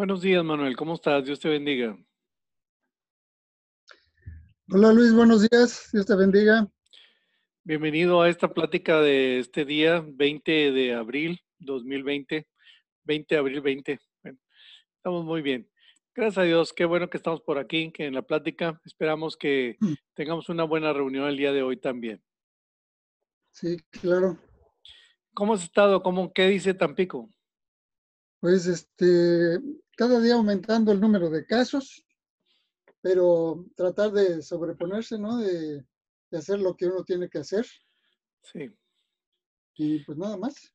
Buenos días, Manuel. ¿Cómo estás? Dios te bendiga. Hola, Luis. Buenos días. Dios te bendiga. Bienvenido a esta plática de este día, 20 de abril 2020. 20 de abril 20. estamos muy bien. Gracias a Dios, qué bueno que estamos por aquí, que en la plática esperamos que mm. tengamos una buena reunión el día de hoy también. Sí, claro. ¿Cómo has estado? ¿Cómo, ¿Qué dice Tampico? Pues este, cada día aumentando el número de casos, pero tratar de sobreponerse, ¿no? De, de hacer lo que uno tiene que hacer. Sí. Y pues nada más.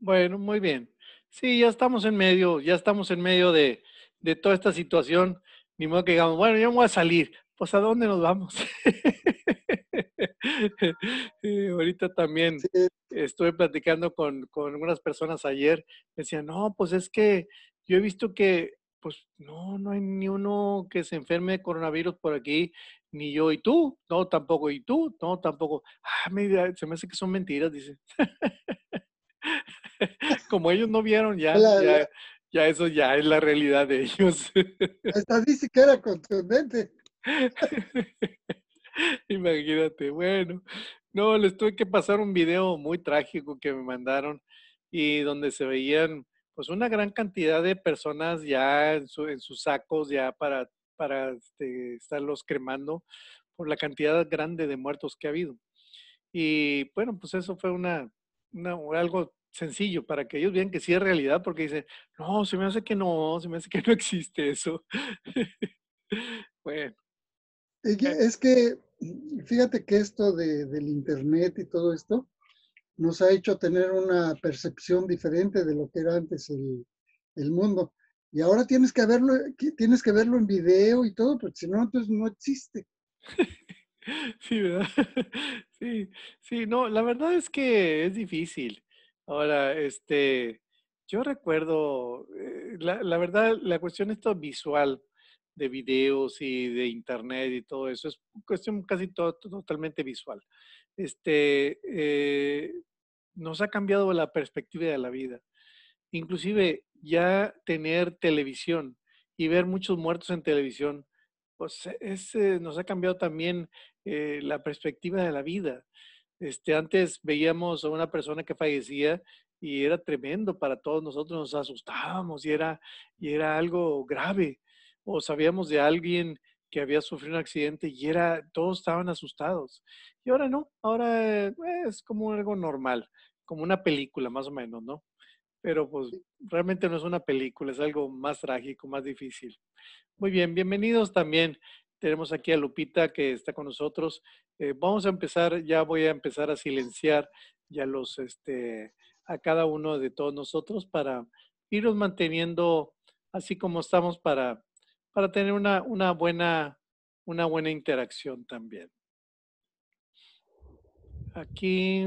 Bueno, muy bien. Sí, ya estamos en medio, ya estamos en medio de, de toda esta situación. Ni modo que digamos, bueno, yo me voy a salir. Pues a dónde nos vamos. ahorita también estuve platicando con, con algunas personas ayer. Decían, no, pues es que yo he visto que, pues, no, no hay ni uno que se enferme de coronavirus por aquí, ni yo y tú, no, tampoco, y tú, no, tampoco. Ah, se me hace que son mentiras, dice. Como ellos no vieron ya, ya, eso ya es la realidad de ellos. Hasta ni era contundente. Imagínate, bueno, no, les tuve que pasar un video muy trágico que me mandaron y donde se veían pues una gran cantidad de personas ya en, sus sacos ya para, para este, estarlos cremando por la cantidad grande de muertos que ha habido. Y bueno, pues eso fue una, algo sencillo para que ellos vean que sí es realidad, porque dicen, no, se me hace que no, se me hace que no existe eso. bueno. Eh es que, fíjate que esto de, del Internet y todo esto, nos ha hecho tener una percepción diferente de lo que era antes el, mundo. Y ahora tienes que verlo, tienes que verlo en video y todo, porque si no, entonces no existe. Sí, ¿verdad? Sí, sí, no, la verdad es que es difícil. Ahora, este, yo recuerdo, eh, la, la, verdad, la cuestión esto visual de videos y de internet y todo eso es cuestión casi todo totalmente visual este, eh, nos ha cambiado la perspectiva de la vida. Inclusive ya tener televisión y ver muchos muertos en televisión, pues nos ha cambiado también eh, la perspectiva de la vida. Este, antes veíamos a una persona que fallecía y era tremendo para todos nosotros, nos asustábamos y era, y era algo grave. O sabíamos de alguien que había sufrido un accidente y era, todos estaban asustados. Y ahora no, ahora eh, es como algo normal, como una película más o menos, ¿no? Pero pues realmente no es una película, es algo más trágico, más difícil. Muy bien, bienvenidos también. Tenemos aquí a Lupita que está con nosotros. Eh, vamos a empezar, ya voy a empezar a silenciar ya los, este, a cada uno de todos nosotros para irnos manteniendo así como estamos para para tener una, una, buena, una buena interacción también. Aquí,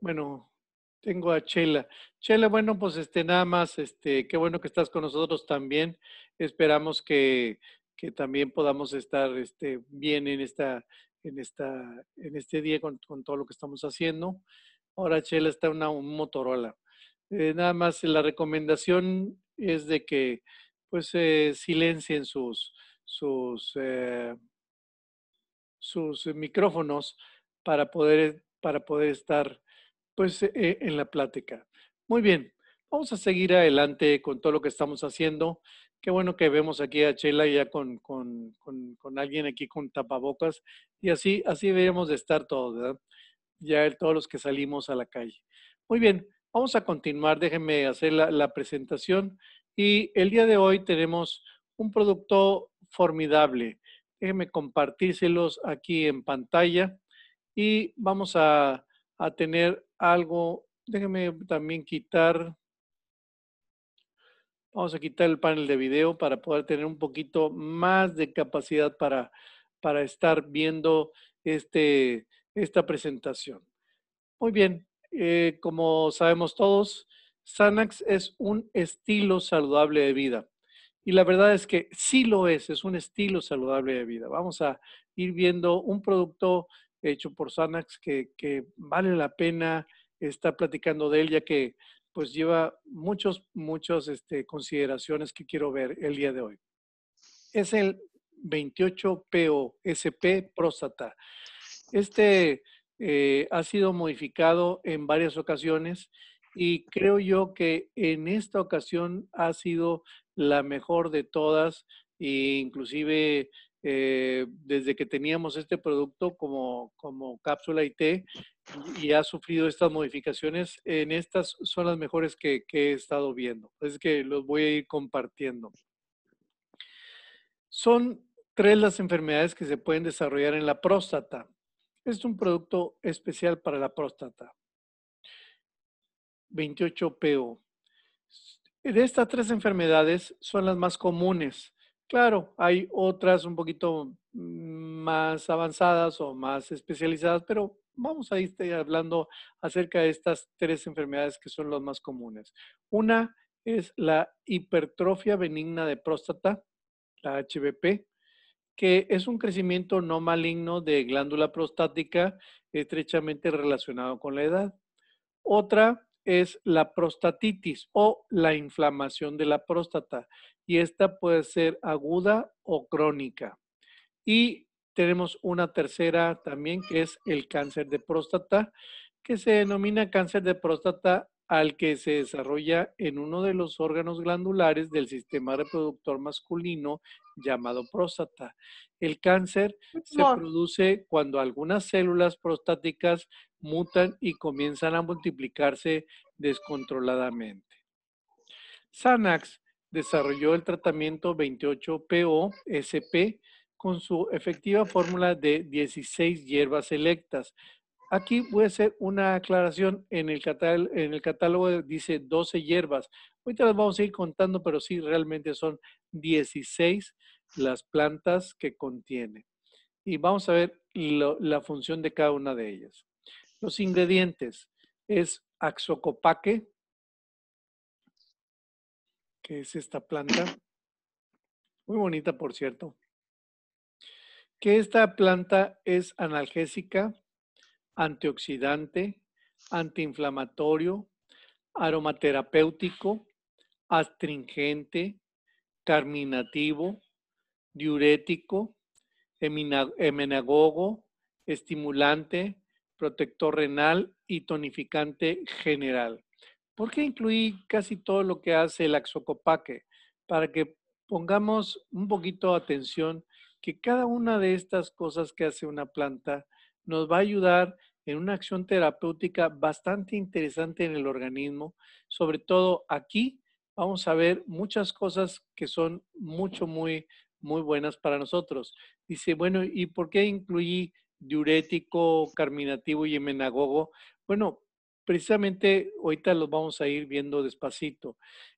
bueno, tengo a Chela. Chela, bueno, pues este, nada más, este, qué bueno que estás con nosotros también. Esperamos que, que también podamos estar este, bien en, esta, en, esta, en este día con, todo lo que estamos haciendo. Ahora Chela está una Motorola. Eh, nada más la recomendación es de que pues eh, silencien sus, sus, eh, sus micrófonos para poder, para poder estar pues eh, en la plática. Muy bien, vamos a seguir adelante con todo lo que estamos haciendo. Qué bueno que vemos aquí a Chela ya con, con, con, alguien aquí con tapabocas y así, así deberíamos de estar todos, ¿verdad? Ya todos los que salimos a la calle. Muy bien, vamos a continuar. Déjenme hacer la, la presentación. Y el día de hoy tenemos un producto formidable. Déjenme compartírselos aquí en pantalla y vamos a, tener algo. Déjenme también quitar. Vamos a quitar el panel de video para poder tener un poquito más de capacidad para, estar viendo este, esta presentación. Muy bien, eh, como sabemos todos, Sanax es un estilo saludable de vida. Y la verdad es que sí lo es, es un estilo saludable de vida. Vamos a ir viendo un producto hecho por Sanax que, que vale la pena estar platicando de él, ya que pues lleva muchas, muchas este, consideraciones que quiero ver el día de hoy. Es el 28POSP próstata. Este eh, ha sido modificado en varias ocasiones y creo yo que en esta ocasión ha sido la mejor de todas e inclusive eh, desde que teníamos este producto como, como cápsula IT y ha sufrido estas modificaciones, en estas son las mejores que, he estado viendo. Es que los voy a ir compartiendo. Son tres las enfermedades que se pueden desarrollar en la próstata. Es un producto especial para la próstata. 28PO. De estas tres enfermedades son las más comunes. Claro, hay otras un poquito más avanzadas o más especializadas, pero vamos a ir hablando acerca de estas tres enfermedades que son las más comunes. Una es la hipertrofia benigna de próstata, la HBP, que es un crecimiento no maligno de glándula prostática estrechamente relacionado con la edad. Otra es la prostatitis o la inflamación de la próstata y esta puede ser aguda o crónica. Y tenemos una tercera también que es el cáncer de próstata, que se denomina cáncer de próstata al que se desarrolla en uno de los órganos glandulares del sistema reproductor masculino llamado próstata. El cáncer se produce cuando algunas células prostáticas mutan y comienzan a multiplicarse descontroladamente. Sanax desarrolló el tratamiento 28 po con su efectiva fórmula de 16 hierbas selectas Aquí voy a hacer una aclaración. En el, catálogo, dice 12 hierbas. Ahorita las vamos a ir contando, pero sí, realmente son 16 las plantas que contiene. Y vamos a ver la función de cada una de ellas. Los ingredientes es axocopaque, que es esta planta. Muy bonita, por cierto. Que esta planta es analgésica, antioxidante, antiinflamatorio, aromaterapéutico, astringente, carminativo, diurético, emenagogo, estimulante, protector renal y tonificante general. ¿Por qué incluí casi todo lo que hace el axocopaque? Para que pongamos un poquito de atención que cada una de estas cosas que hace una planta nos va a ayudar en una acción terapéutica bastante interesante en el organismo, sobre todo aquí vamos a ver muchas cosas que son mucho, muy, muy buenas para nosotros. Dice, bueno, ¿y por qué incluí diurético, carminativo y emenagogo? Bueno, precisamente ahorita los vamos a ir viendo despacito.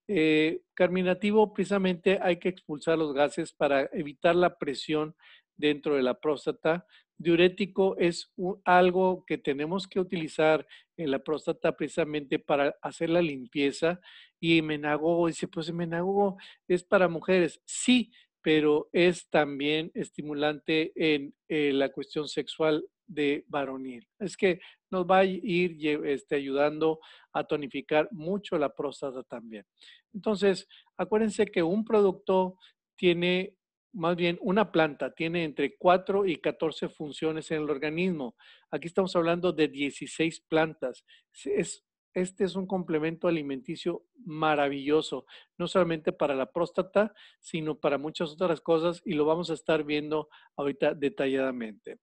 Eh, carminativo, precisamente hay que expulsar los gases para evitar la presión dentro de la próstata diurético es algo que tenemos que utilizar en la próstata precisamente para hacer la limpieza. Y menagogo dice, pues menagogo es para mujeres. Sí, pero es también estimulante en eh, la cuestión sexual de varonil. Es que nos va a ir este, ayudando a tonificar mucho la próstata también. Entonces, acuérdense que un producto tiene más bien una planta tiene entre 4 y 14 funciones en el organismo. Aquí estamos hablando de 16 plantas. Es, este es un complemento alimenticio maravilloso, no solamente para la próstata, sino para muchas otras cosas y lo vamos a estar viendo ahorita detalladamente.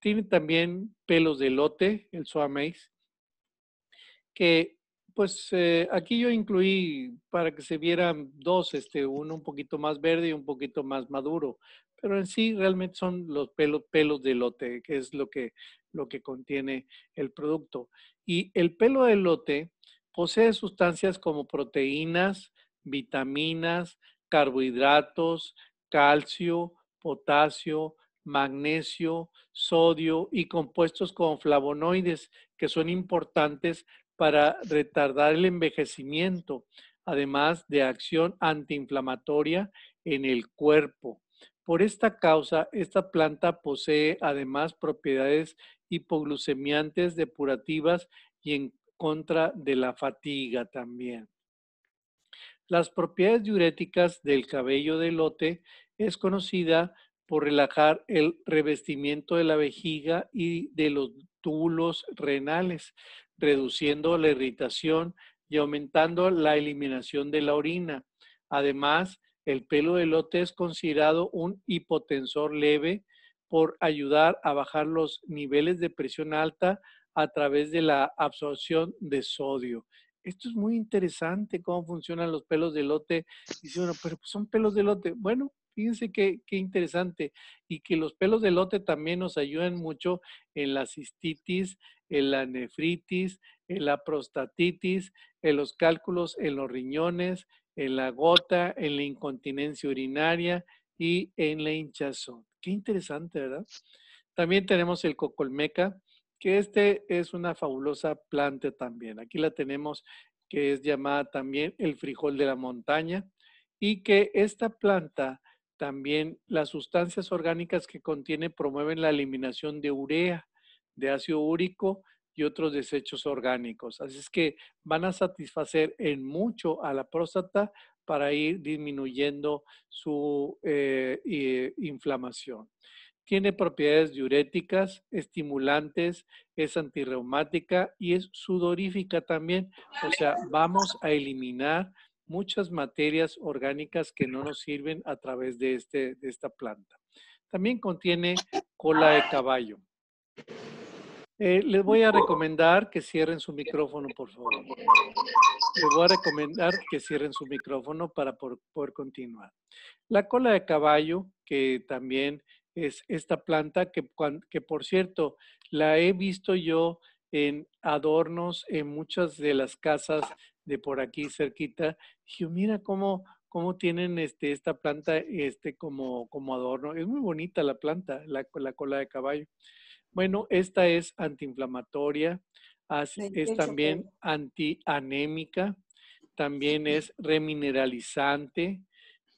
Tiene también pelos de lote, el soa que pues eh, aquí yo incluí para que se vieran dos, este, uno un poquito más verde y un poquito más maduro, pero en sí realmente son los pelos, de lote, que es lo que, lo que contiene el producto. Y el pelo de lote posee sustancias como proteínas, vitaminas, carbohidratos, calcio, potasio, magnesio, sodio y compuestos como flavonoides que son importantes para retardar el envejecimiento, además de acción antiinflamatoria en el cuerpo. Por esta causa, esta planta posee además propiedades hipoglucemiantes, depurativas y en contra de la fatiga también. Las propiedades diuréticas del cabello de lote es conocida por relajar el revestimiento de la vejiga y de los túbulos renales reduciendo la irritación y aumentando la eliminación de la orina. Además, el pelo de lote es considerado un hipotensor leve por ayudar a bajar los niveles de presión alta a través de la absorción de sodio. Esto es muy interesante, cómo funcionan los pelos de lote. Dice uno, pero pues, son pelos de lote. Bueno, Fíjense qué, interesante. Y que los pelos de lote también nos ayudan mucho en la cistitis, en la nefritis, en la prostatitis, en los cálculos, en los riñones, en la gota, en la incontinencia urinaria y en la hinchazón. Qué interesante, ¿verdad? También tenemos el cocolmeca, que este es una fabulosa planta también. Aquí la tenemos que es llamada también el frijol de la montaña y que esta planta también las sustancias orgánicas que contiene promueven la eliminación de urea, de ácido úrico y otros desechos orgánicos. Así es que van a satisfacer en mucho a la próstata para ir disminuyendo su eh, eh, inflamación. Tiene propiedades diuréticas, estimulantes, es antirreumática y es sudorífica también. O sea, vamos a eliminar muchas materias orgánicas que no nos sirven a través de, este, esta planta. También contiene cola de caballo. Eh, les voy a recomendar que cierren su micrófono, por favor. Les voy a recomendar que cierren su micrófono para poder continuar. La cola de caballo, que también es esta planta que, que por cierto, la he visto yo en adornos en muchas de las casas de por aquí cerquita. yo, mira cómo, tienen este, esta planta este, como, como adorno. Es muy bonita la planta, la, la cola de caballo. Bueno, esta es antiinflamatoria, es también antianémica, también es remineralizante,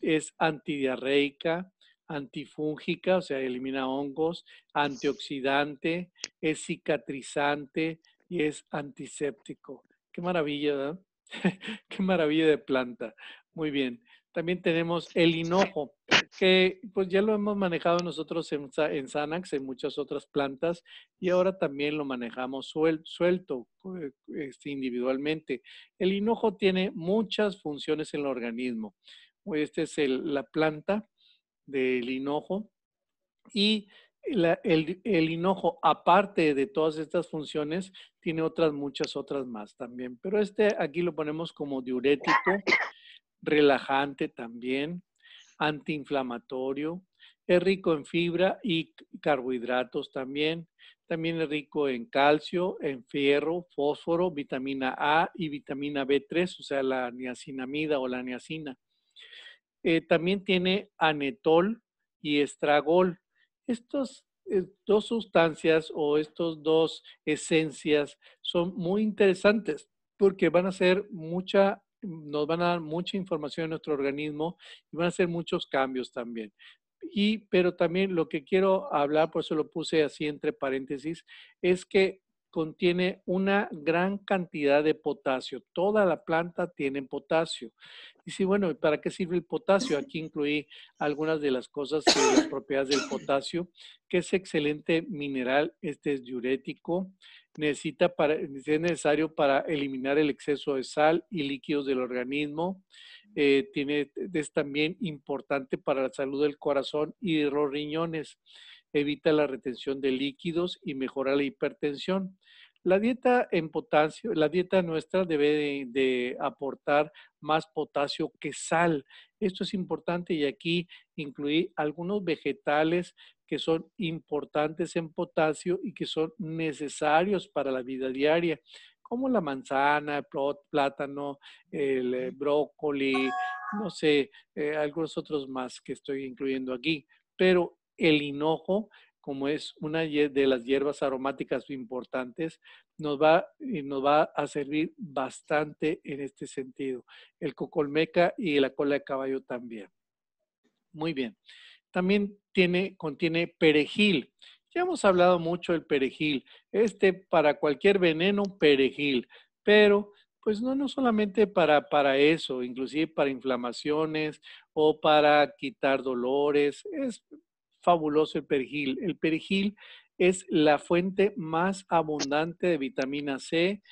es antidiarreica, antifúngica, o sea, elimina hongos, antioxidante, es cicatrizante y es antiséptico. Qué maravilla, ¿verdad? Qué maravilla de planta. Muy bien. También tenemos el hinojo, que pues ya lo hemos manejado nosotros en, Sanax, en muchas otras plantas, y ahora también lo manejamos suelto eh, este, individualmente. El hinojo tiene muchas funciones en el organismo. Esta es la planta del hinojo y el, el, hinojo, aparte de todas estas funciones, tiene otras muchas otras más también. Pero este aquí lo ponemos como diurético, relajante también, antiinflamatorio, es rico en fibra y carbohidratos también. También es rico en calcio, en fierro, fósforo, vitamina A y vitamina B3, o sea, la niacinamida o la niacina. Eh, también tiene anetol y estragol estas eh, dos sustancias o estas dos esencias son muy interesantes porque van a ser mucha nos van a dar mucha información en nuestro organismo y van a hacer muchos cambios también. Y, pero también lo que quiero hablar, por eso lo puse así entre paréntesis, es que contiene una gran cantidad de potasio. Toda la planta tiene potasio. Y si, bueno, ¿para qué sirve el potasio? Aquí incluí algunas de las cosas, que las propiedades del potasio, que es excelente mineral, este es diurético, necesita para, es necesario para eliminar el exceso de sal y líquidos del organismo, eh, tiene, es también importante para la salud del corazón y de los riñones evita la retención de líquidos y mejora la hipertensión. La dieta en potasio, la dieta nuestra debe de, aportar más potasio que sal. Esto es importante y aquí incluí algunos vegetales que son importantes en potasio y que son necesarios para la vida diaria, como la manzana, el plátano, el eh, brócoli, no sé, eh, algunos otros más que estoy incluyendo aquí. Pero el hinojo, como es una de las hierbas aromáticas importantes, nos va, eh, nos va a servir bastante en este sentido. El cocolmeca y la cola de caballo también. Muy bien. También tiene, contiene perejil. Ya hemos hablado mucho del perejil. Este para cualquier veneno, perejil. Pero pues no, no solamente para, para eso, inclusive para inflamaciones o para quitar dolores, es fabuloso el perejil. El perejil es la fuente más abundante de vitamina C,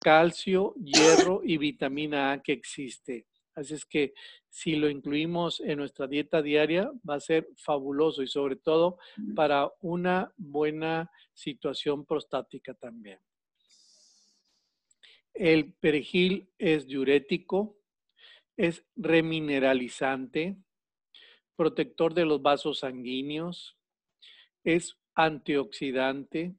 calcio, hierro y vitamina A que existe. Así es que si lo incluimos en nuestra dieta diaria, va a ser fabuloso y sobre todo para una buena situación prostática también. El perejil es diurético, es remineralizante, protector de los vasos sanguíneos, es antioxidante,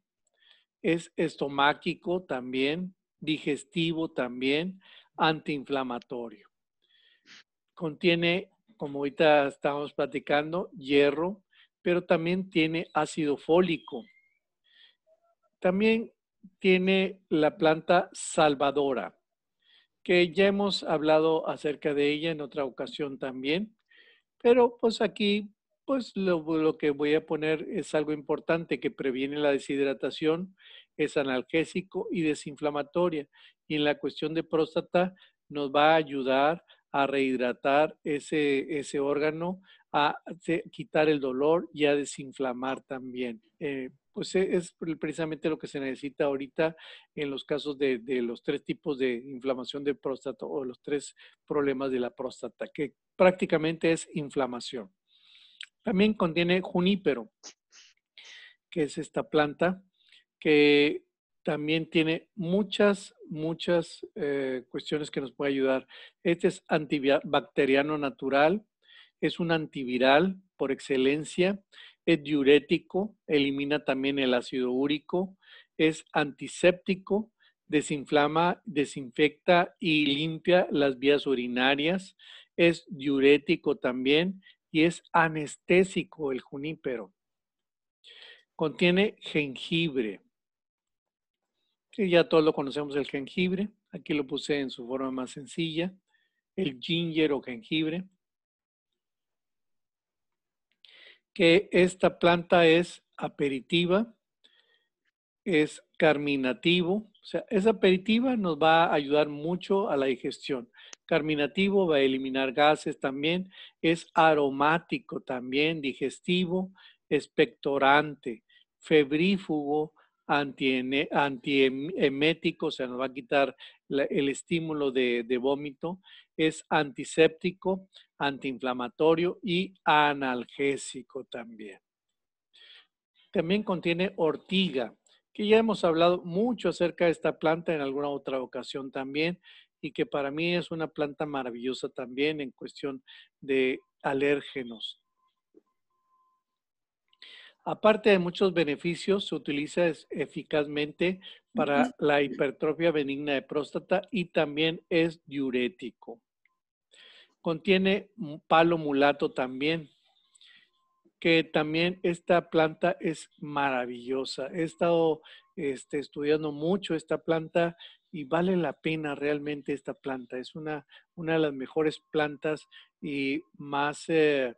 es estomáquico también, digestivo también, antiinflamatorio. Contiene, como ahorita estamos platicando, hierro, pero también tiene ácido fólico. También tiene la planta salvadora, que ya hemos hablado acerca de ella en otra ocasión también. Pero pues aquí, pues, pues lo, que voy a poner es algo importante que previene la deshidratación, es analgésico y desinflamatoria. Y en la cuestión de próstata nos va a ayudar a rehidratar ese, ese órgano, a quitar el dolor y a desinflamar también. Eh, pues e, es precisamente lo que se necesita ahorita en los casos de, los tres tipos de inflamación de próstata o los tres problemas de la próstata, que prácticamente es inflamación. También contiene junípero, que es esta planta que también tiene muchas, muchas eh, cuestiones que nos puede ayudar. Este es antibacteriano natural, es un antiviral por excelencia es diurético, elimina también el ácido úrico, es antiséptico, desinflama, desinfecta y limpia las vías urinarias, es diurético también y es anestésico el junípero. Contiene jengibre, que ya todos lo conocemos el jengibre, aquí lo puse en su forma más sencilla, el ginger o jengibre, que esta planta es aperitiva, es carminativo, o sea, es aperitiva, nos va a ayudar mucho a la digestión. Carminativo va a eliminar gases también, es aromático también, digestivo, expectorante, febrífugo, antiemético, o sea, nos va a quitar el estímulo de vómito, es antiséptico, antiinflamatorio y analgésico también. También contiene ortiga, que ya hemos hablado mucho acerca de esta planta en alguna otra ocasión también y que para mí es una planta maravillosa también en cuestión de alérgenos. Aparte de muchos beneficios, se utiliza eficazmente para la hipertrofia benigna de próstata y también es diurético. Contiene palo mulato también, que también esta planta es maravillosa. He estado este, estudiando mucho esta planta y vale la pena realmente esta planta. Es una, una de las mejores plantas y más... Eh,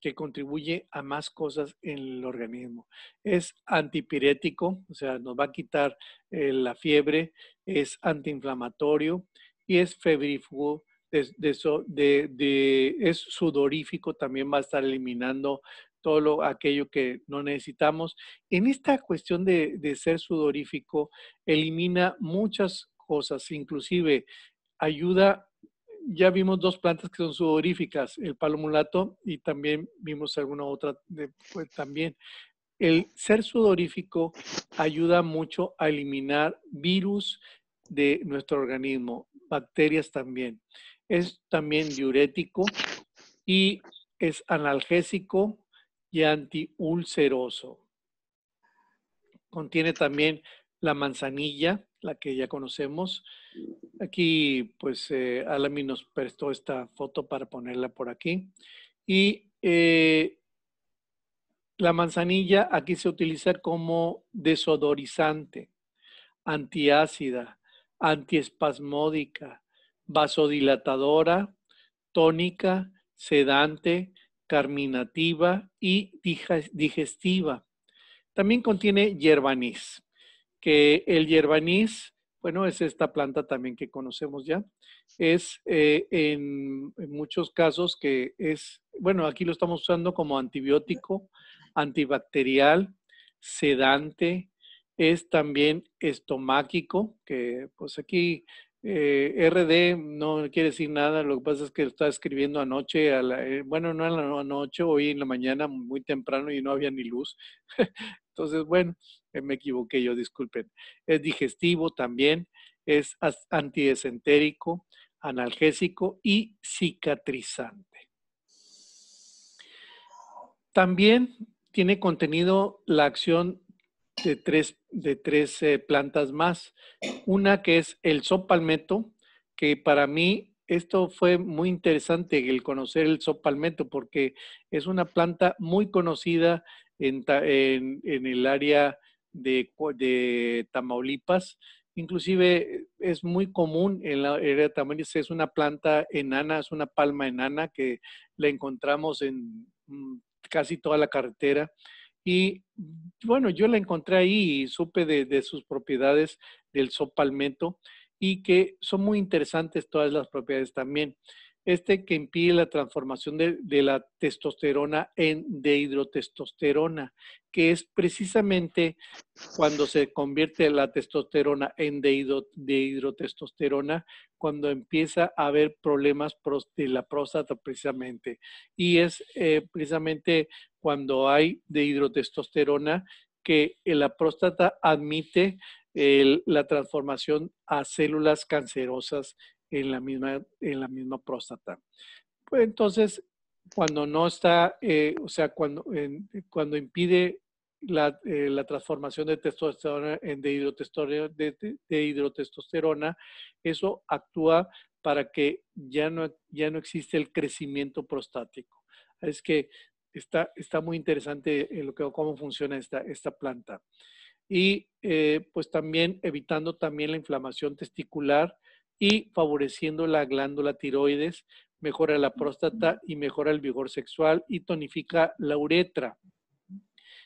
que contribuye a más cosas en el organismo. Es antipirético, o sea, nos va a quitar eh, la fiebre, es antiinflamatorio y es febrífugo, de, es sudorífico, también va a estar eliminando todo aquello que no necesitamos. En esta cuestión de, de ser sudorífico, elimina muchas cosas, inclusive ayuda ya vimos dos plantas que son sudoríficas, el palo mulato y también vimos alguna otra pues, también. El ser sudorífico ayuda mucho a eliminar virus de nuestro organismo, bacterias también. Es también diurético y es analgésico y antiulceroso. Contiene también la manzanilla, la que ya conocemos. Aquí, pues, eh, Alami nos prestó esta foto para ponerla por aquí. Y eh, la manzanilla aquí se utiliza como desodorizante, antiácida, antiespasmódica, vasodilatadora, tónica, sedante, carminativa y digestiva. También contiene yerbanís que el hierbanís, bueno, es esta planta también que conocemos ya, es eh, en, muchos casos que es, bueno, aquí lo estamos usando como antibiótico, antibacterial, sedante, es también estomáquico, que pues aquí eh, RD no quiere decir nada, lo que pasa es que lo estaba escribiendo anoche, a la, eh, bueno, no en la anoche hoy en la mañana muy temprano y no había ni luz. Entonces, bueno, eh, me equivoqué yo, disculpen. Es digestivo también, es antidesentérico, analgésico y cicatrizante. También tiene contenido la acción de tres, de tres eh, plantas más. Una que es el sopalmeto, que para mí esto fue muy interesante el conocer el sopalmeto porque es una planta muy conocida en el área de, Tamaulipas. Inclusive es muy común en la área de Tamaulipas, es una planta enana, es una palma enana que la encontramos en mm, casi toda la carretera. Y bueno, yo la encontré ahí y supe de, de sus propiedades del sopalmento y que son muy interesantes todas las propiedades también este que impide la transformación de, la testosterona en dehidrotestosterona, que es precisamente cuando se convierte la testosterona en dehidrotestosterona, cuando empieza a haber problemas de la próstata precisamente. Y es eh, precisamente cuando hay dehidrotestosterona que eh, la próstata admite la transformación a células cancerosas en la misma, en la misma próstata. Pues entonces, cuando no está, eh, o sea, cuando, cuando impide eh, la, transformación de testosterona en de, hidrotestosterona, eso actúa para que ya no, ya no existe el crecimiento prostático. Es que está, está muy interesante lo que, cómo funciona esta, esta planta. Y eh, pues también evitando también la inflamación testicular, y favoreciendo la glándula tiroides, mejora la próstata y mejora el vigor sexual y tonifica la uretra.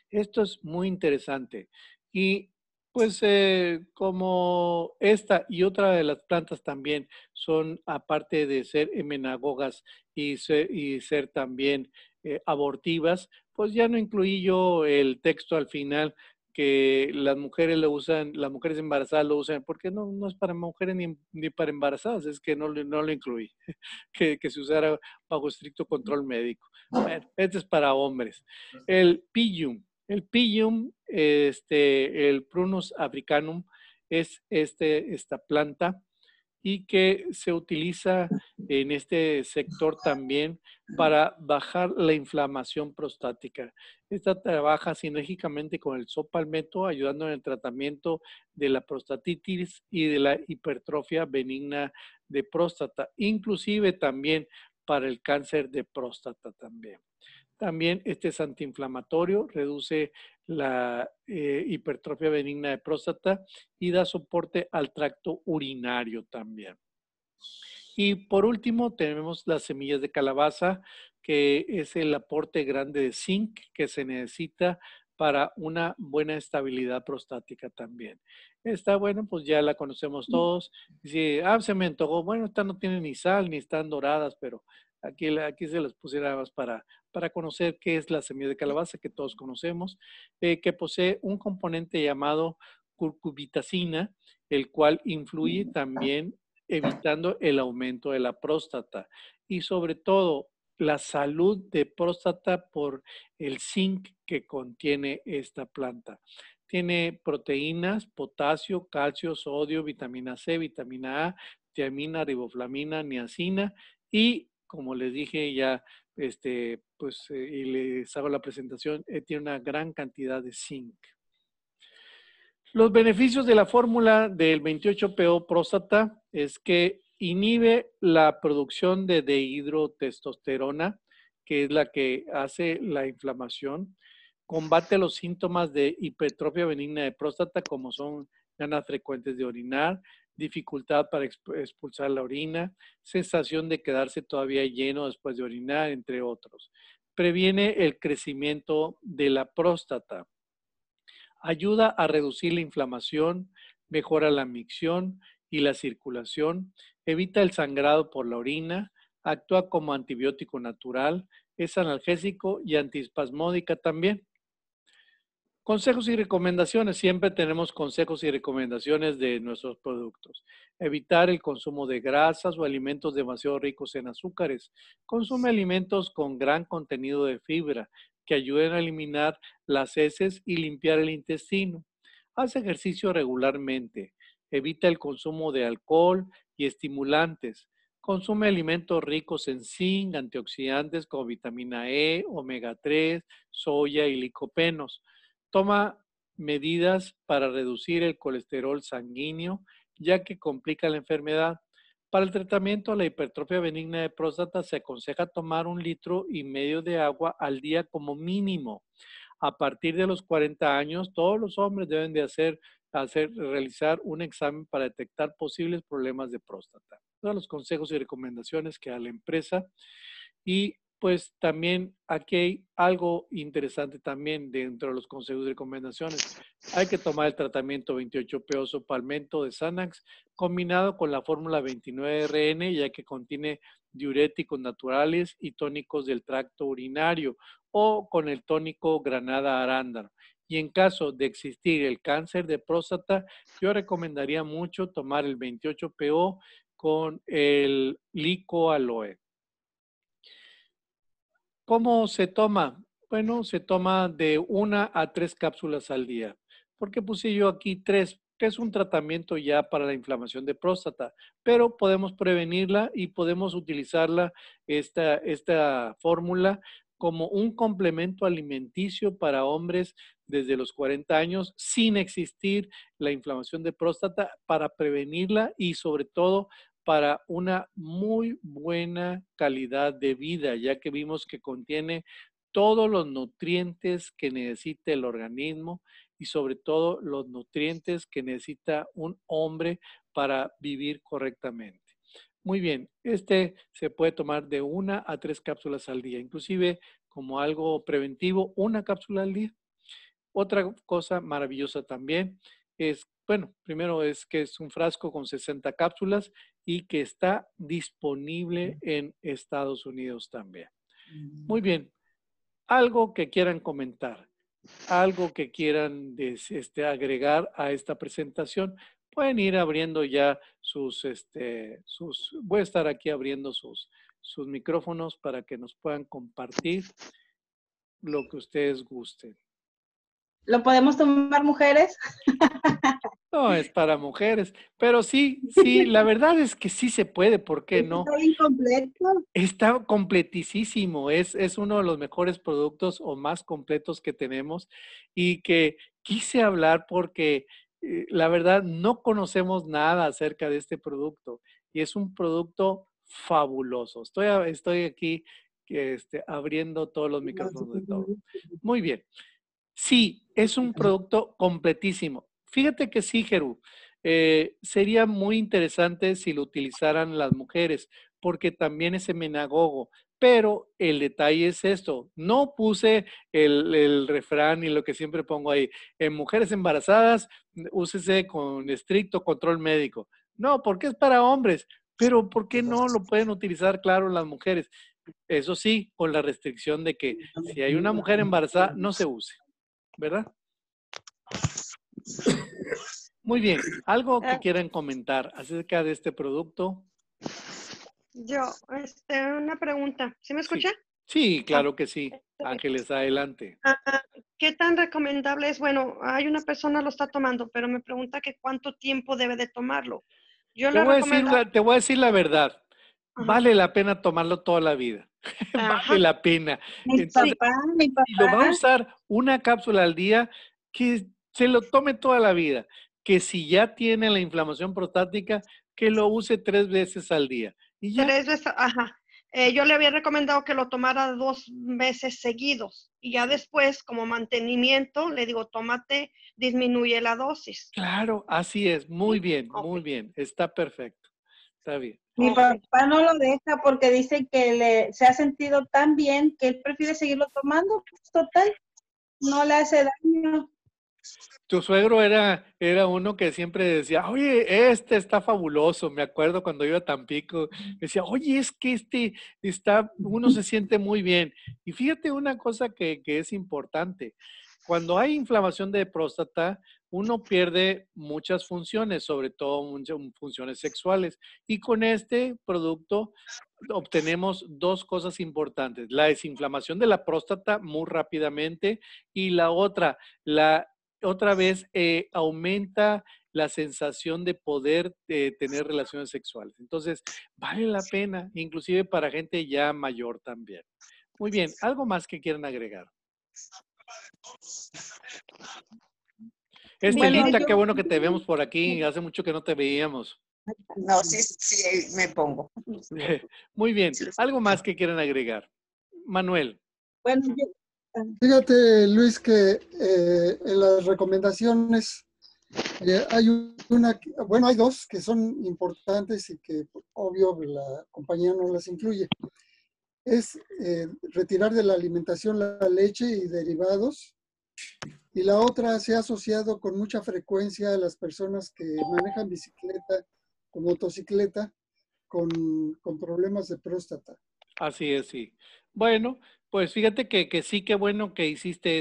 Esto es muy interesante. Y pues eh, como esta y otra de las plantas también son, aparte de ser emenagogas y ser, también eh, abortivas, pues ya no incluí yo el texto al final que las mujeres lo usan, las mujeres embarazadas lo usan, porque no, no es para mujeres ni, para embarazadas, es que no, no lo incluí, que, se usara bajo estricto control médico. Bueno, este es para hombres. El pillum, el pillum, este, el prunus africanum, es este, esta planta y que se utiliza en este sector también para bajar la inflamación prostática. Esta trabaja sinérgicamente con el sopalmeto, ayudando en el tratamiento de la prostatitis y de la hipertrofia benigna de próstata, inclusive también para el cáncer de próstata también. También este es antiinflamatorio, reduce la eh, hipertrofia benigna de próstata y da soporte al tracto urinario también. Y por último, tenemos las semillas de calabaza, que es el aporte grande de zinc que se necesita para una buena estabilidad prostática también. Está bueno, pues ya la conocemos mm. todos. Dice, ah, se me antojó. Bueno, esta no tiene ni sal ni están doradas, pero aquí, aquí se las pusiera más para, para conocer qué es la semilla de calabaza, que todos conocemos, eh, que posee un componente llamado curcubitacina, el cual influye mm, también evitando el aumento de la próstata y sobre todo la salud de próstata por el zinc que contiene esta planta. Tiene proteínas, potasio, calcio, sodio, vitamina C, vitamina A, tiamina, riboflamina, niacina y, como les dije ya este, pues, eh, y les hago la presentación, eh, tiene una gran cantidad de zinc. Los beneficios de la fórmula del 28PO próstata es que inhibe la producción de dehidrotestosterona, que es la que hace la inflamación, combate los síntomas de hipertrofia benigna de próstata, como son ganas frecuentes de orinar, dificultad para expulsar la orina, sensación de quedarse todavía lleno después de orinar, entre otros. Previene el crecimiento de la próstata. Ayuda a reducir la inflamación, mejora la micción y la circulación, evita el sangrado por la orina, actúa como antibiótico natural, es analgésico y antispasmódica también. Consejos y recomendaciones. Siempre tenemos consejos y recomendaciones de nuestros productos. Evitar el consumo de grasas o alimentos demasiado ricos en azúcares. Consume alimentos con gran contenido de fibra que ayuden a eliminar las heces y limpiar el intestino. Haz ejercicio regularmente. Evita el consumo de alcohol y estimulantes. Consume alimentos ricos en zinc, antioxidantes como vitamina E, omega 3, soya y licopenos. Toma medidas para reducir el colesterol sanguíneo, ya que complica la enfermedad. Para el tratamiento de la hipertrofia benigna de próstata se aconseja tomar un litro y medio de agua al día como mínimo. A partir de los 40 años, todos los hombres deben de hacer, hacer realizar un examen para detectar posibles problemas de próstata. son los consejos y recomendaciones que da la empresa y pues también aquí hay algo interesante también dentro de los consejos de recomendaciones. Hay que tomar el tratamiento 28 po palmento de Sanax combinado con la fórmula 29RN ya que contiene diuréticos naturales y tónicos del tracto urinario o con el tónico granada arándano. Y en caso de existir el cáncer de próstata, yo recomendaría mucho tomar el 28PO con el aloe. ¿Cómo se toma? Bueno, se toma de una a tres cápsulas al día. ¿Por qué puse yo aquí tres? Que es un tratamiento ya para la inflamación de próstata, pero podemos prevenirla y podemos utilizarla, esta, esta fórmula, como un complemento alimenticio para hombres desde los 40 años sin existir la inflamación de próstata para prevenirla y sobre todo para una muy buena calidad de vida, ya que vimos que contiene todos los nutrientes que necesita el organismo y sobre todo los nutrientes que necesita un hombre para vivir correctamente. Muy bien, este se puede tomar de una a tres cápsulas al día, inclusive como algo preventivo, una cápsula al día. Otra cosa maravillosa también es, bueno, primero es que es un frasco con 60 cápsulas y que está disponible en Estados Unidos también. Muy mm. bien. Algo que quieran comentar, algo que quieran este, agregar a esta presentación, pueden ir abriendo ya sus, este, sus, voy a estar aquí abriendo sus, sus micrófonos para que nos puedan compartir lo que ustedes gusten. ¿Lo podemos tomar mujeres? No, es para mujeres. Pero sí, sí, la verdad es que sí se puede, ¿por qué no? Está incompleto. Está completísimo. Es, es uno de los mejores productos o más completos que tenemos y que quise hablar porque eh, la verdad no conocemos nada acerca de este producto y es un producto fabuloso. Estoy, estoy aquí este, abriendo todos los micrófonos de todo. Muy bien. Sí, es un producto completísimo. Fíjate que sí, Gerú. Eh, sería muy interesante si lo utilizaran las mujeres, porque también es semenagogo. Pero el detalle es esto, no puse el, el, refrán y lo que siempre pongo ahí, en mujeres embarazadas, úsese con estricto control médico. No, porque es para hombres, pero ¿por qué no lo pueden utilizar, claro, las mujeres? Eso sí, con la restricción de que si hay una mujer embarazada, no se use. ¿verdad? Muy bien, algo que ah. quieran comentar acerca de este producto. Yo, este, una pregunta. ¿Sí me escucha? Sí, claro ah. que sí. Ángeles, adelante. Ah, ¿Qué tan recomendable es? Bueno, hay una persona lo está tomando, pero me pregunta que cuánto tiempo debe de tomarlo. Yo te, voy a decir la, te voy a decir la verdad. Vale la pena tomarlo toda la vida. vale la pena. Lo va a usar una cápsula al día que se lo tome toda la vida. Que si ya tiene la inflamación prostática, que lo use tres veces al día. Tres veces, ajá. Eh, yo le había recomendado que lo tomara dos veces seguidos y ya después, como mantenimiento, le digo, tómate, disminuye la dosis. Claro, así es, muy bien, muy bien, está perfecto, está bien. Mi papá no lo deja porque dice que le, se ha sentido tan bien que él prefiere seguirlo tomando, total, no le hace daño. Tu suegro era, era uno que siempre decía, oye, este está fabuloso. Me acuerdo cuando iba a Tampico, decía, oye, es que este está, uno se siente muy bien. Y fíjate una cosa que, que es importante. Cuando hay inflamación de próstata, uno pierde muchas funciones, sobre todo funciones sexuales. Y con este producto obtenemos dos cosas importantes, la desinflamación de la próstata muy rápidamente y la otra, la otra vez eh, aumenta la sensación de poder eh, tener relaciones sexuales. Entonces, vale la pena, inclusive para gente ya mayor también. Muy bien, ¿algo más que quieran agregar? Estelita, qué bueno que te vemos por aquí. Hace mucho que no te veíamos. No, sí, sí, me pongo. Muy bien. ¿Algo más que quieran agregar? Manuel. Bueno, ah. Fíjate, Luis, que eh, en las recomendaciones eh, hay una, bueno, hay dos que son importantes y que obvio la compañía no las incluye. Es eh, retirar de la alimentación la leche y derivados y la otra se ha asociado con mucha frecuencia a las personas que manejan bicicleta o motocicleta con, problemas de próstata. Así es, sí. Bueno, pues fíjate que, que sí, que bueno que hiciste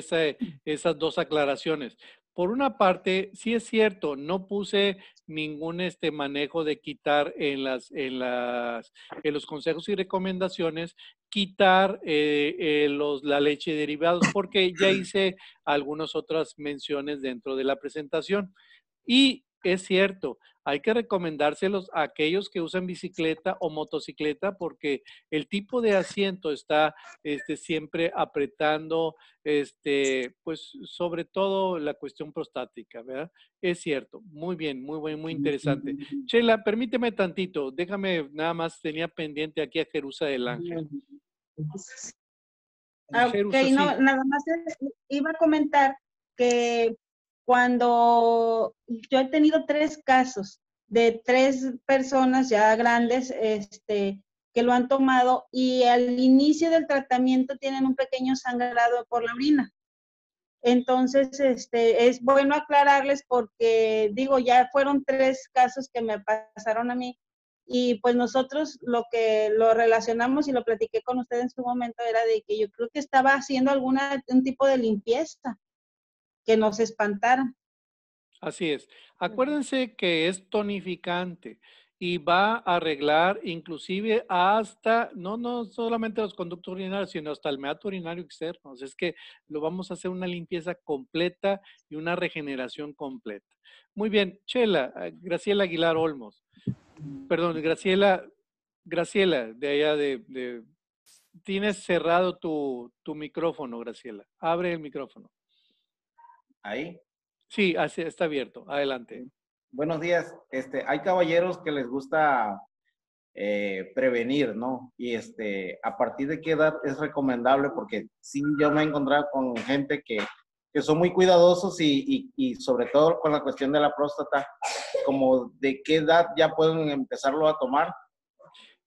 esas dos aclaraciones. Por una parte, sí es cierto, no puse ningún este manejo de quitar en las en las en los consejos y recomendaciones quitar eh, eh, los, la leche derivados, porque ya hice algunas otras menciones dentro de la presentación. Y es cierto, hay que recomendárselos a aquellos que usan bicicleta o motocicleta porque el tipo de asiento está este, siempre apretando, este, pues sobre todo la cuestión prostática, ¿verdad? Es cierto, muy bien, muy bien, muy interesante. Mm. Chela, permíteme tantito, déjame nada más, tenía pendiente aquí a Jerusa del Ángel. Ah, ok, nada más iba a comentar que cuando yo he tenido tres casos de tres personas ya grandes este, que lo han tomado y al inicio del tratamiento tienen un pequeño sangrado por la orina. Entonces, este, es bueno aclararles porque, digo, ya fueron tres casos que me pasaron a mí y pues nosotros lo que lo relacionamos y lo platiqué con usted en su momento era de que yo creo que estaba haciendo algún tipo de limpieza que nos espantaron. Así es. Acuérdense que es tonificante y va a arreglar inclusive hasta, no, no solamente los conductos urinarios, sino hasta el meato urinario externo. Es que lo vamos a hacer una limpieza completa y una regeneración completa. Muy bien, Chela, eh, Graciela Aguilar Olmos, Perdón, Graciela, Graciela, de allá de, tienes cerrado tu, micrófono, Graciela. Abre el micrófono. ¿Ahí? Sí, está abierto. Adelante. Buenos días. Este, hay caballeros que les gusta eh, prevenir, ¿no? Y este, a partir de qué edad es recomendable, porque sí, yo me he encontrado con gente que que son muy cuidadosos y, y, sobre todo con la cuestión de la próstata, como de qué edad ya pueden empezarlo a tomar.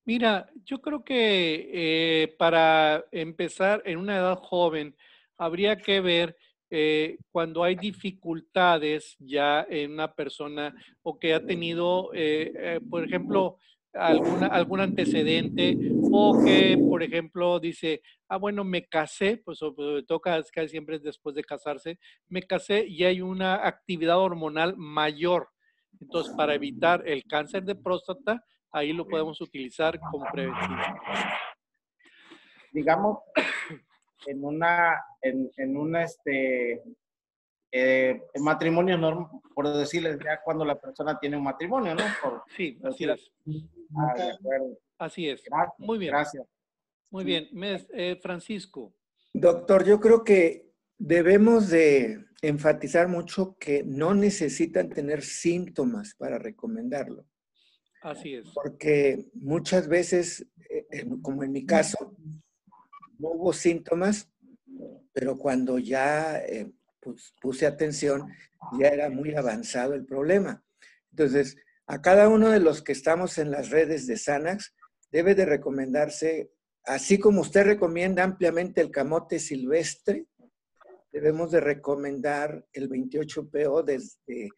Mira, yo creo que eh, para empezar en una edad joven, habría que ver eh, cuando hay dificultades ya en una persona o que ha tenido, eh, por ejemplo, alguna, algún antecedente o que, por ejemplo, dice, ah, bueno, me casé, pues sobre pues, toca casi siempre después de casarse, me casé y hay una actividad hormonal mayor. Entonces, para evitar el cáncer de próstata, ahí lo podemos utilizar como prevención. Digamos, en una, en una, este, eh, matrimonio normal, por decirles ya cuando la persona tiene un matrimonio, ¿no? sí, así es. Ah, Así es. Muy bien. Gracias. Muy bien. Mes, eh, Francisco. Doctor, yo creo que debemos de enfatizar mucho que no necesitan tener síntomas para recomendarlo. Así es. Porque muchas veces, eh, como en mi caso, no hubo síntomas, pero cuando ya eh, puse atención, ya era muy avanzado el problema. Entonces, a cada uno de los que estamos en las redes de Sanax, debe de recomendarse, así como usted recomienda ampliamente el camote silvestre, debemos de recomendar el 28PO desde,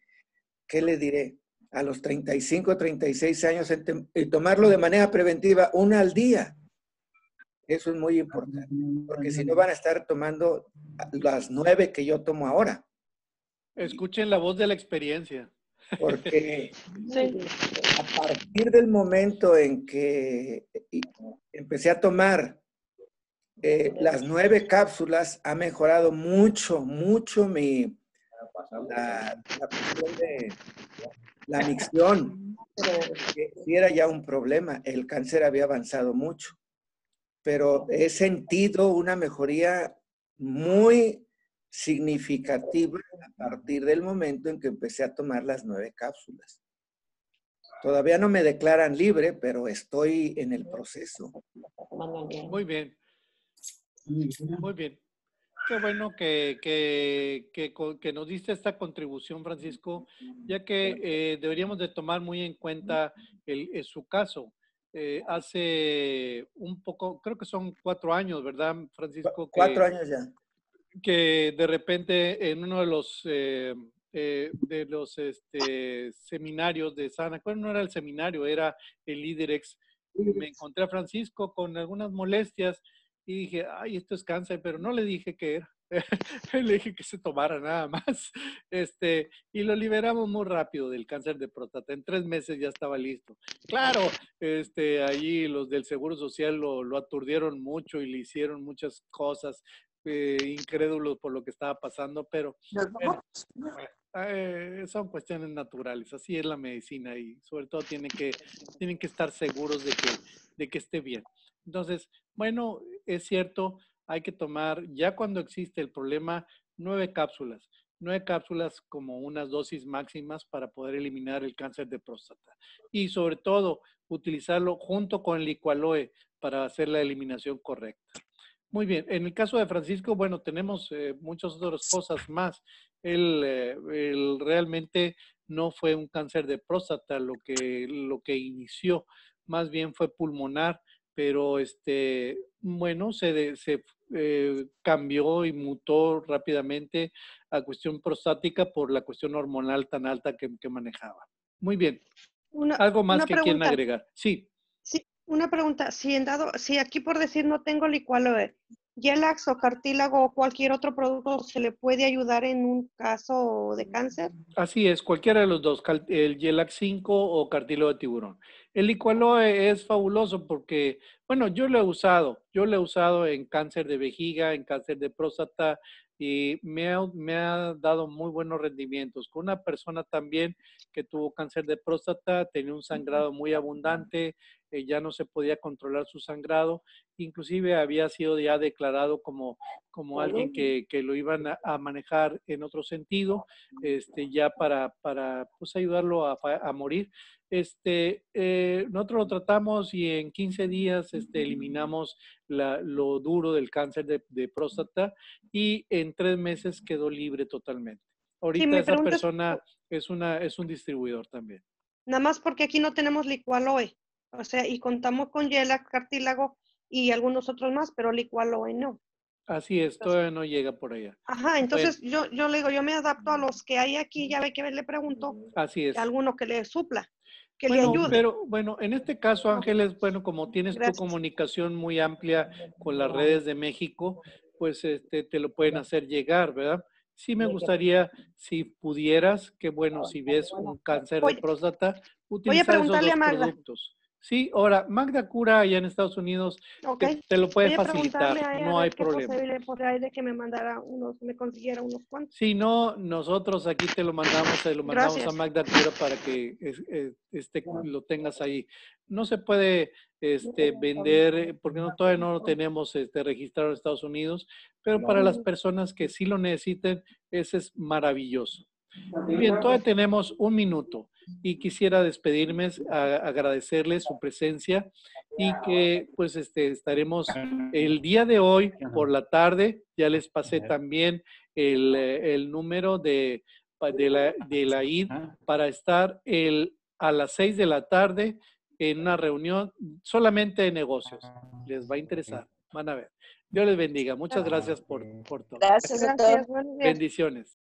¿qué le diré? A los 35, 36 años y tomarlo de manera preventiva, una al día. Eso es muy importante, porque si no van a estar tomando las nueve que yo tomo ahora. Escuchen la voz de la experiencia. Porque a partir del momento en que empecé a tomar eh, las nueve cápsulas, ha mejorado mucho, mucho mi la, la, de, la era ya un problema, el cáncer había avanzado mucho pero he sentido una mejoría muy significativa a partir del momento en que empecé a tomar las nueve cápsulas. Todavía no me declaran libre, pero estoy en el proceso. Muy bien. Muy bien. Qué bueno que, nos diste esta contribución, Francisco, ya que eh, deberíamos de tomar muy en cuenta eh, su caso. Eh, hace un poco, creo que son cuatro años, ¿verdad, Francisco? cuatro años ya. Que de repente en uno de los, eh, eh, de los este, seminarios de Sana, bueno, no era el seminario, era el Líderex, me encontré a Francisco con algunas molestias y dije, ay, esto es cáncer, pero no le dije qué era. le dije que se tomara nada más. Este, y lo liberamos muy rápido del cáncer de próstata. En tres meses ya estaba listo. Claro, este, allí los del Seguro Social lo, aturdieron mucho y le hicieron muchas cosas eh, incrédulos por lo que estaba pasando, pero eh, eh, son cuestiones naturales. Así es la medicina y sobre todo tienen que, tienen que estar seguros de que, de que esté bien. Entonces, bueno, es cierto, hay que tomar, ya cuando existe el problema, nueve cápsulas. Nueve cápsulas como unas dosis máximas para poder eliminar el cáncer de próstata. Y sobre todo, utilizarlo junto con el licualoe para hacer la eliminación correcta. Muy bien, en el caso de Francisco, bueno, tenemos eh, muchas otras cosas más. Eh, él, realmente no fue un cáncer de próstata lo que, lo que inició, más bien fue pulmonar, pero este, bueno, se, se eh, cambió y mutó rápidamente a cuestión prostática por la cuestión hormonal tan alta que, manejaba. Muy bien. Algo más que quieren agregar. Sí. Sí, una pregunta. Si, en dado, si aquí por decir no tengo licualoe, ¿Gelax o cartílago o cualquier otro producto se le puede ayudar en un caso de cáncer? Así es, cualquiera de los dos, el Gelax 5 o cartílago de tiburón. El icualo es fabuloso porque, bueno, yo lo he usado. Yo lo he usado en cáncer de vejiga, en cáncer de próstata y me ha, me ha dado muy buenos rendimientos. Con una persona también que tuvo cáncer de próstata, tenía un sangrado muy abundante, eh, ya no se podía controlar su sangrado, inclusive había sido ya declarado como, como alguien que, lo iban a, manejar en otro sentido, este, ya para, para pues, ayudarlo a, a morir este, eh, nosotros lo tratamos y en 15 días este, eliminamos lo duro del cáncer de, próstata y en tres meses quedó libre totalmente. Ahorita esa persona es, una, es un distribuidor también. Nada más porque aquí no tenemos licualoe, o sea, y contamos con yela, cartílago y algunos otros más, pero licualoe no. Así es, todavía no llega por allá. Ajá, entonces yo, yo le digo, yo me adapto a los que hay aquí, ya ve que le pregunto. Así es. alguno que le supla. Pero bueno, en este caso, Ángeles, bueno, como tienes tu comunicación muy amplia con las redes de México, pues este, te lo pueden hacer llegar, ¿verdad? Sí me gustaría, si pudieras, que bueno, si ves un cáncer de próstata, utilizar esos productos. Sí, ahora, Magda cura allá en Estados Unidos, te, lo puede facilitar, no hay problema. Posible de que me mandara unos, me consiguiera unos cuantos. Si no, nosotros aquí te lo mandamos, te lo mandamos a Magda cura para que eh, este, lo tengas ahí. No se puede este, vender, eh, porque no, todavía no lo tenemos este, registrado en Estados Unidos, pero para las personas que sí lo necesiten, ese es maravilloso. bien, todavía tenemos un minuto y quisiera despedirme, a, agradecerles su presencia y que pues este, estaremos el día de hoy por la tarde, ya les pasé también el, el número de, la, ID para estar el, a las 6 de la tarde en una reunión solamente de negocios. Les va a interesar, van a ver. Dios les bendiga. Muchas gracias por, por todo. Gracias a todos. Bendiciones.